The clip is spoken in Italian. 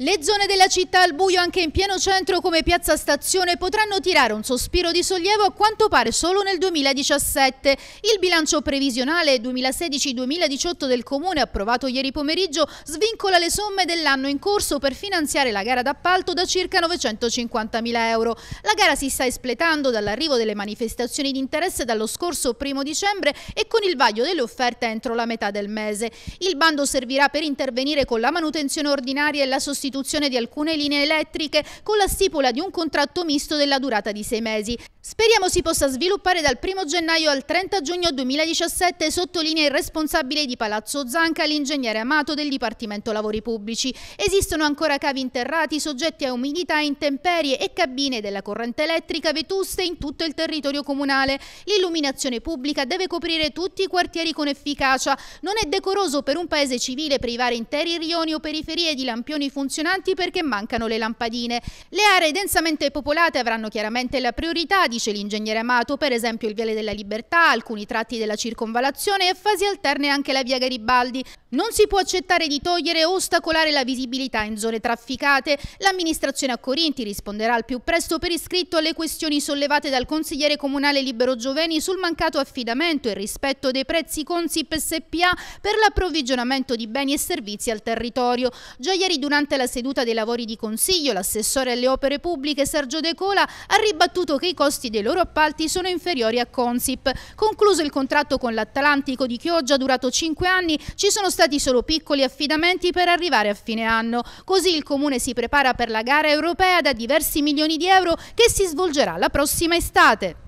Le zone della città al buio anche in pieno centro come Piazza Stazione potranno tirare un sospiro di sollievo a quanto pare solo nel 2017. Il bilancio previsionale 2016-2018 del Comune approvato ieri pomeriggio svincola le somme dell'anno in corso per finanziare la gara d'appalto da circa 950.000 euro. La gara si sta espletando dall'arrivo delle manifestazioni di interesse dallo scorso primo dicembre e con il vaglio delle offerte entro la metà del mese. Il bando servirà per intervenire con la manutenzione ordinaria e la sostituzione sostituzione di alcune linee elettriche con la stipula di un contratto misto della durata di sei mesi. Speriamo si possa sviluppare dal 1 gennaio al 30 giugno 2017, sottolinea il responsabile di Palazzo Zanca, l'ingegnere Amato del Dipartimento Lavori Pubblici. Esistono ancora cavi interrati soggetti a umidità, intemperie e cabine della corrente elettrica vetuste in tutto il territorio comunale. L'illuminazione pubblica deve coprire tutti i quartieri con efficacia. Non è decoroso per un paese civile privare interi rioni o periferie di lampioni funzionanti perché mancano le lampadine. Le aree densamente popolate avranno chiaramente la priorità di dice l'ingegnere Amato, per esempio il Viale della Libertà, alcuni tratti della circonvalazione e fasi alterne anche la via Garibaldi, non si può accettare di togliere o ostacolare la visibilità in zone trafficate. L'amministrazione a Corinti risponderà al più presto per iscritto alle questioni sollevate dal consigliere comunale Libero Gioveni sul mancato affidamento e rispetto dei prezzi Consip SPA per l'approvvigionamento di beni e servizi al territorio. Già ieri durante la seduta dei lavori di consiglio l'assessore alle opere pubbliche Sergio De Cola ha ribattuto che i costi dei loro appalti sono inferiori a Consip. Concluso il contratto con l'Atlantico di Chioggia durato 5 anni, ci sono stati stati solo piccoli affidamenti per arrivare a fine anno. Così il Comune si prepara per la gara europea da diversi milioni di euro che si svolgerà la prossima estate.